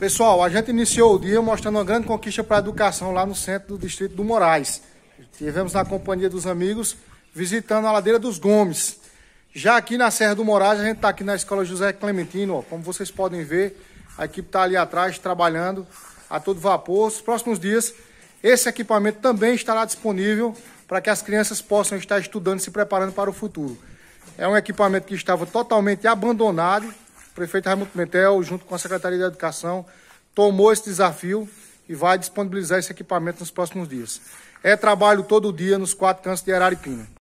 Pessoal, a gente iniciou o dia mostrando uma grande conquista para a educação lá no centro do distrito do Moraes. Tivemos na companhia dos amigos visitando a ladeira dos Gomes. Já aqui na Serra do Moraes, a gente está aqui na escola José Clementino. Ó, como vocês podem ver, a equipe está ali atrás trabalhando a todo vapor. Nos próximos dias, esse equipamento também estará disponível para que as crianças possam estar estudando e se preparando para o futuro. É um equipamento que estava totalmente abandonado, prefeito Raimundo Pimentel, junto com a Secretaria da Educação, tomou esse desafio e vai disponibilizar esse equipamento nos próximos dias. É trabalho todo dia nos quatro cantos de Araripina.